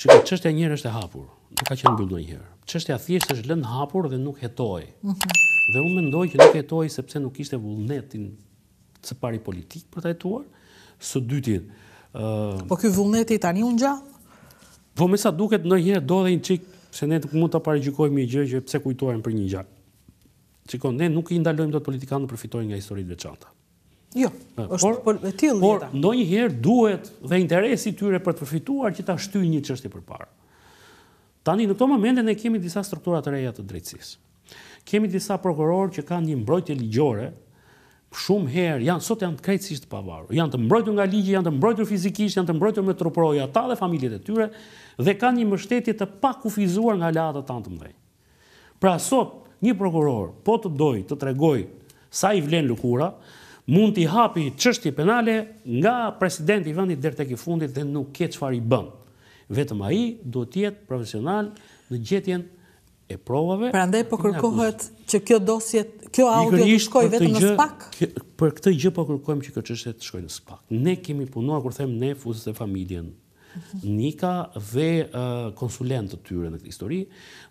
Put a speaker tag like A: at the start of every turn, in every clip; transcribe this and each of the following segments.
A: Çka çështja njëherë është e hapur, nuk ka qenë mbyllur ndonjëherë. Çështja thjesht është lënë hapur dhe nuk hetoi. Mhm. Dhe unë mendoj që nuk hetoi sepse nuk kishte vullnetin së pari politik për ta hetuar. Së dyti, ëh, po ky vullneti tani u ngjat. Po më sa duket ndonjëherë do dhe një çik se ne nuk mund ta parajgjojmë një gjë që pse kujtohen për një gjë. Çikon, ne nuk i ndalojmë dot politikanët të përfitojnë nga historitë veçanta. Jo, është për e tjilë vjeta. Por, herë duhet dhe interesi tyre për të përfituar që ta shtyj një qështi për parë. Tani, në këto momente, ne kemi disa strukturat reja të drejtsis. Kemi disa prokurorë që kanë një mbrojtje ligjore, shumë herë, janë, sot janë të krejtësisht pavarë, janë të mbrojtur nga ligjë, janë të mbrojtur fizikisht, janë të mbrojtur me truproja ta dhe familjet e tyre, dhe kanë një mështetit të pakufizuar nga latët të antë Pra sot, një prokuror po të dojë të tregoj sa i vlen lukura, mund t'i hapi qështje penale nga presidenti i vendit dherë të ki fundit dhe nuk ke qëfar i bënd. Vetëm a i do tjetë profesional në gjetjen e provave. Pra ndaj përkërkohet po që kjo dosjet, kjo audio të shkoj vetë në spak? Për këtë gjë përkërkohem po që kjo qështje të shkoj në spak. Ne kemi punuar, kur them ne, fuzës e familjen, Nika dhe uh, të tyre në këtë histori,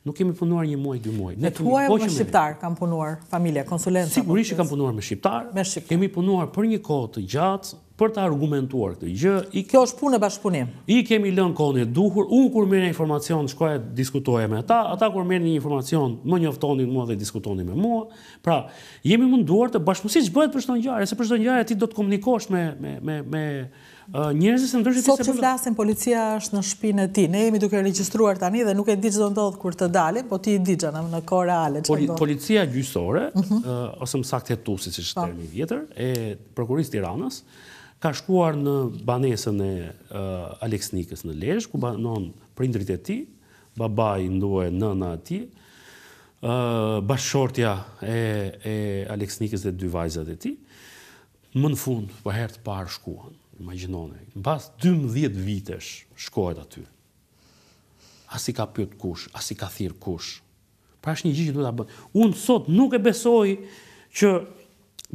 A: nuk kemi punuar një muaj, dy muaj. Ne tuaj po me shqiptar kam punuar familja konsulent. Sigurisht që kam punuar me shqiptar. Me shqiptar. Kemi punuar për një kohë të gjatë për të argumentuar këtë gjë. I kjo është punë bashkëpunim. I kemi lënë kohën e duhur. Un kur merr informacion, shkoja diskutoja me ata, ata kur merrin një informacion, më njoftonin mua dhe diskutonin me mua. Pra, jemi munduar të bashkëpunojmë, bëhet për çdo ngjarje, se për çdo ngjarje ti do të komunikosh me me me me njërëzës në ndryshë... Sot që flasin, policia është në shpinë e ti. Ne jemi duke registruar tani dhe nuk e ndiqë do ndodhë kur të dalim, po ti i ndiqën në kore ale. Policia gjysore, mhm. ose më sakte tu, si që po. shëtë termi vjetër, e prokurist Tiranës, ka shkuar në banesën e Aleksnikës në Lesh, ku banon prindrit e ti, baba i ndohë e nëna ti, bashkëshortja e Aleksnikës dhe dy vajzat e ti, më në fund, për po të parë shkuan imaginone, pas 12 vitesh shkohet aty. As i ka pyet kush, as i ka thirr kush. Pra është një gjë që duhet ta bëj. Unë sot nuk e besoj që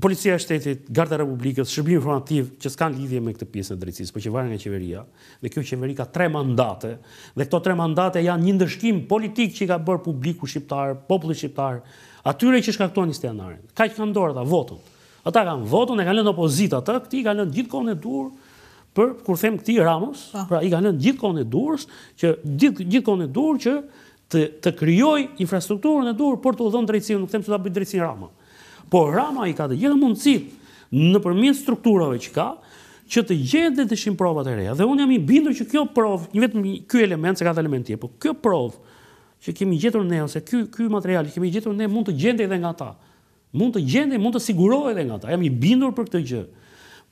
A: policia e shtetit, garda republikës, shërbimi informativ që s'kan lidhje me këtë pjesë të drejtësisë, por që varen nga qeveria, dhe kjo qeveri ka tre mandate dhe këto tre mandate janë një ndëshkim politik që i ka bërë publiku shqiptar, populli shqiptar, atyre që shkaktuan 20 janarin. Kaq Ka dorë ta votën. Ata kanë votën, e kanë lënë opozita të, këti i kanë lënë gjithë kone durë, për kur them këti Ramos, po. pra i kanë lënë gjithë kone durës, që gjithë kone durë që të kryoj infrastrukturën e durë për të dhënë drejtsinë, nuk them që da bëjt drejtsinë Rama. Por Rama i ka të gjithë mundësit në përmjën strukturave që ka, që të gjithë dhe të shimë provat e reja. Dhe unë jam i bindu që kjo prov, një vetëm kjo element, se ka të element tje, po kjo prov që kemi gjithër në e, ose kjo materiali, kemi gjithër në mund të gjendej dhe nga ta mund të gjende, mund të sigurohet edhe nga ta. Jam i bindur për këtë gjë.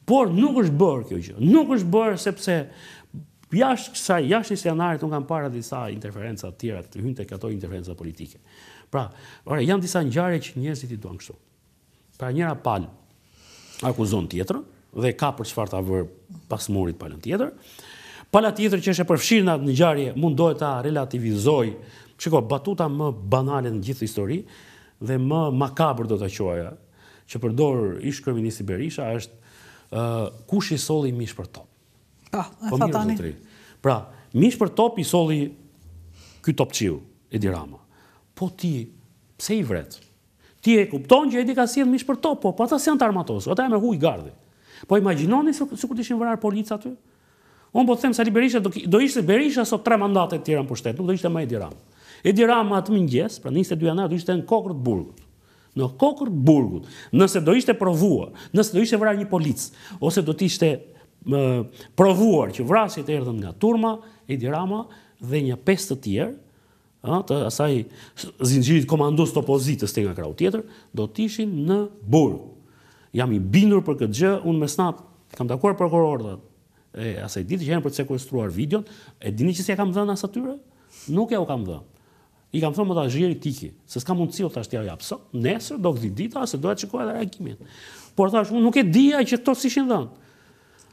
A: Por nuk është bërë kjo gjë. Nuk është bërë sepse jashtë kësaj, jashtë këtij skenari unë kanë para disa interferenca të tjera të hynte ato interferenca politike. Pra, ora, janë disa ngjarje që njerëzit i duan kështu. Pra, njëra palë akuzon tjetrën dhe ka për çfarë ta vë pas murit palën tjetër. Pala tjetër që është e përfshirë në atë ngjarje mundohet ta relativizojë. Shikoj, batuta më banale në gjithë histori dhe më makabër do të quaja, që përdorë ishë kërëministri Berisha, është kush i soli mishë për top. Pa, e fatani. Po pra, mishë për top i soli këtë topqiu, Edi Rama. Po ti, pse i vretë? Ti e kupton që Edi ka si edhe mishë për top, po, po ata si janë të armatosë, ata e me huj gardi. Po imaginoni se, se të ishin vërar policat aty? Unë po të themë, Sali Berisha, do, do ishte Berisha sot tre mandate të tjera në pushtet, nuk do ishte me Edi Rama. Edi Rama atë mëngjes, pra 22 janar do ishte në kokrën e burgut. Në kokrën e burgut, nëse do ishte provuar, nëse do ishte vrar një polic, ose do të ishte provuar që vrasit erdhën nga turma, Edi Rama dhe një pesë të tjerë, ëh, të asaj zinxhirit komandos të opozitës të nga krau tjetër, do të ishin në burg. Jam i bindur për këtë gjë, unë më snap kam takuar prokurorët e asaj ditë që janë për të sekuestruar videon, e dini që kam dhënë as atyre? Nuk e u kam dhënë. I kam thonë më ta zhjeri tiki, se s'ka mundësi o të ashtja japë, so, nesër do këtë dita, se do e qikoj edhe reagimin. Por thash, unë nuk e dija që të si shenë dhënë.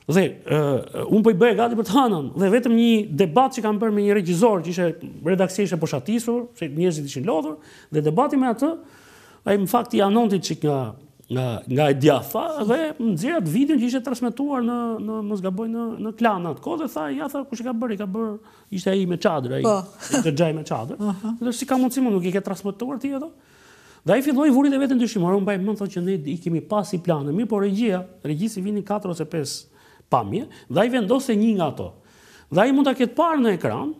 A: Dhe unë për po i bëjë gati për të hanën, dhe vetëm një debat që kam përë me një regjizor, që ishe redaksi ishe poshatisur, që njëzit ishin lodhur, dhe debati me atë, e më fakti anontit që nga nga e djatha dhe më nëzirat video që ishte transmituar në mëzgaboj në klanë atë kodë, dhe tha, ja tha, kush që ka bërë, i ka bërë, ishte aji me qadrë, aji po. të gjaj me qadrë, dhe si ka mundësi më nuk i ke transmituar ti edhe, dhe aji filloj vurit e vetë në shimë më bëjmë më thonë që ne i kemi pas i planë, mi por regjia, regjis i vini 4 ose 5 pamje, dhe aji vendose një nga to, dhe aji mund të ketë parë në ekran,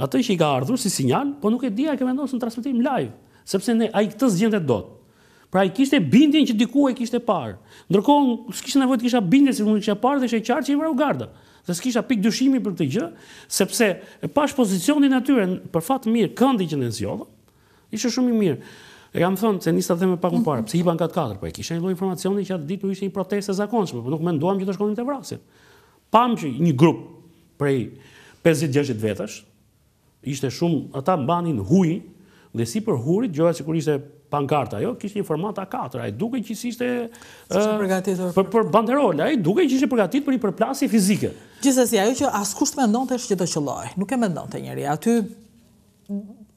A: atë që i ka ardhur si sinjal, po nuk e dhja i ke vendosë në transmitim live, sepse ne, aji këtë zgjende dotë, Pra i kishte bindjen që diku e kishte parë. Ndërkohë s'kishte nevojë të kisha bindjen se mundi të kisha parë dhe isha i qartë që i vrau garda. Dhe s'kisha pikë dyshimi për këtë gjë, sepse e pash pozicionin aty për fat të mirë këndi që ne nënzjova, ishte shumë i mirë. E kam thënë se nisi ta them me pak më parë, pse i banka katër, po e kishte një lloj informacioni që atë ditë ishte një protestë e zakonshme, por nuk menduam që do shkonin te vrasin. Pam që një grup prej 50-60 vetësh ishte shumë ata mbanin hujë dhe si për hurit, gjoja sikur ishte pankarta, jo, kishtë një format A4, a i duke që ishte për banderole, a i duke që ishte përgatit për i përplasje fizike. Gjithës e ajo që askusht me ndonë të është që të qëlloj, nuk e me ndonë të njëri, aty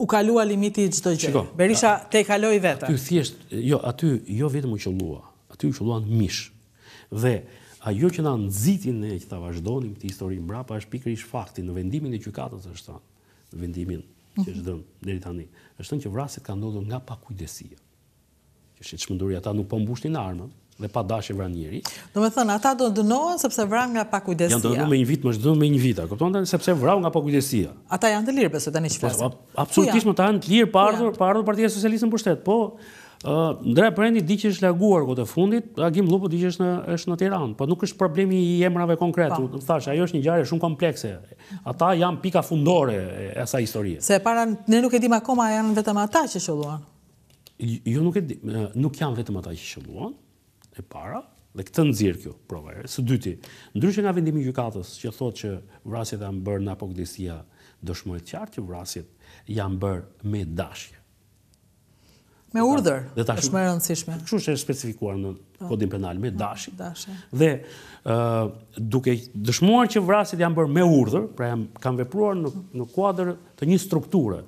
A: u kalua limiti i gjithë të gjithë, Berisha te i kaloi vetë. Aty thjesht, jo, aty jo vetëm u qëllua, aty u qëlluan mish, dhe ajo që na nëzitin e që ta vazhdonim të historin mrapa, është pikrish fakti në vendimin e qykatës është vendimin që është dhënë deri tani, është thënë që vrasit ka ndodhur nga pakujdesia. Që shit çmenduri ata nuk po mbushnin armën dhe pa dashje vran njëri. Do me thënë, ata do dënohen sepse vran nga pakujdesia. Janë dënuar me një vit, më dënuan me një vit, tani sepse vran nga pakujdesia. Ata janë të lirë një tani çfarë. Po, absolutisht po, më të lirë pa po, ardhur, pa ardhur Partia Socialiste në pushtet, po Ndrej Prendi di që është laguar këtë fundit, Agim Lupo di që është në Tiran, po nuk është problemi i emrave konkretë, në po. thashë, ajo është një gjare shumë komplekse. Ata janë pika fundore e sa historie. Se para, ne nuk e dim akoma, janë vetëm ata që shëlluan? Jo nuk e dim, nuk janë vetëm ata që shëlluan, e para, dhe këtë nëzirë kjo, provere, së dyti. Ndryshë nga vendimi gjukatës që thotë që vrasjet janë bërë në apokdisia, dëshmojt qartë që vrasjet janë bërë me Me urdhër, është më rëndësishme. Kështu është specifikuar në po. kodin penal, me po, dashi. Dhe duke dëshmuar që vrasit janë bërë me urdhër, pra jam kanë vepruar në kuadrë të një strukturë,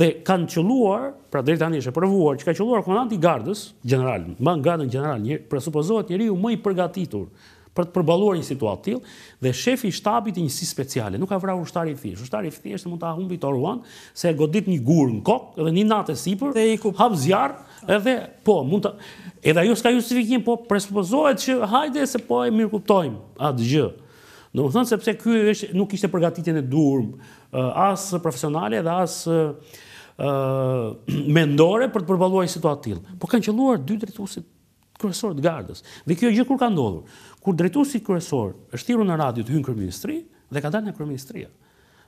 A: dhe kanë qëluar, pra dhe tani është e përvuar, që ka qëluar komandant i gardës, general, ma në gardën general, presupozohet njeri ju më i përgatitur për të përballuar një situatë të tillë dhe shefi i shtabit i një si speciale nuk ka vrarë ushtarin i Ushtari i thjeshtë mund ta humbi toruan se e godit një gur në kokë dhe një natë e sipër dhe i kup hap zjarr edhe po mund ta edhe ajo s'ka justifikim po presupozohet që hajde se po e mirë kuptojmë atë gjë. Domethënë të sepse ky është nuk ishte përgatitjen e duhur eh, as profesionale dhe as eh, eh, mendore për të përballuar një situatë të tillë. Po kanë qelluar dy drejtuesit kërësor të gardës. Dhe kjo e gjithë kur ka ndodhur. Kur drejtu kërësor, është tiru në radio të hynë kërëministri dhe ka dalë në kërëministria.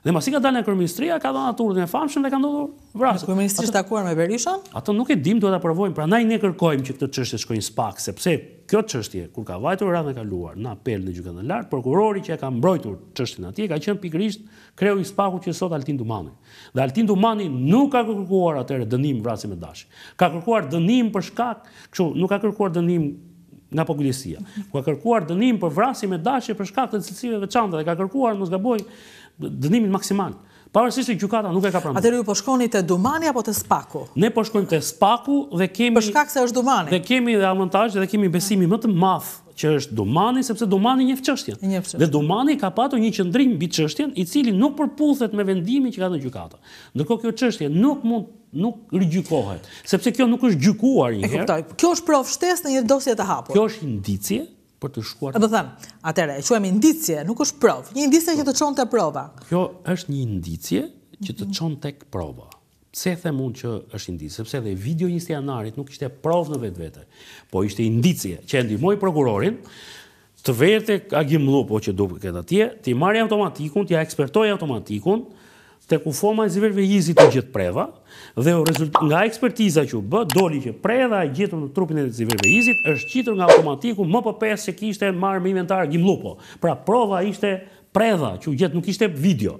A: Dhe pasi ka dalë në kryeministri, ka dhënë aturën e famshëm dhe ka ndodhur vrasja. Ku ministri është takuar me Berishën? Ato nuk e dim, duhet ta provojmë. Prandaj ne kërkojmë që këtë çështje të shkojnë spak, sepse kjo çështje kur ka vajtur radhë e kaluar në apel në e lartë, prokurori që e ka mbrojtur çështjen atje ka qenë pikërisht kreu i spakut që sot Altin Dumani. Dhe Altin Dumani nuk ka kërkuar atëherë dënim vrasim me dashje. Ka kërkuar dënim për shkak, kështu, nuk ka kërkuar dënim nga popullësia. ka kërkuar dënim për vrasim me dashje për shkak të cilësive veçanta dhe ka kërkuar mos gaboj dënimin maksimal. Pavarësisht se gjykata nuk e ka pranuar. Atëherë ju po shkoni te Dumani apo te Spaku? Ne po shkojmë te Spaku dhe kemi Për shkak se është Dumani. Dhe kemi dhe avantazh dhe kemi besimin më të madh që është Dumani sepse Dumani njeh çështjen. Dhe Dumani ka patur një qendrim mbi çështjen i cili nuk përputhet me vendimin që ka dhënë gjykata. Ndërkohë kjo çështje nuk mund nuk rigjykohet, sepse kjo nuk është gjykuar njëherë. Kjo është provë shtesë në një dosje të hapur. Kjo është indicie për të shkuar... E do thëmë, atëre, e quemi indicje, nuk është provë. Një indicje që të qonë të prova. Kjo është një indicje që të qonë mhm. të prova. Se the mund që është indicje, sepse dhe video një stjanarit nuk ishte provë në vetë vete, po ishte indicje që endimoj prokurorin, të verte agim po që duke këtë atje, ti marri automatikun, ti ja ekspertoj automatikun, të ku forma e zivirve jizi të gjithë preva, dhe nga ekspertiza që bë, doli që preva e gjithë në trupin e zivirve jizi është qitër nga automatiku më për po pesë se kishte marë me inventarë gjimlupo. Pra prova ishte preva që gjithë nuk ishte video.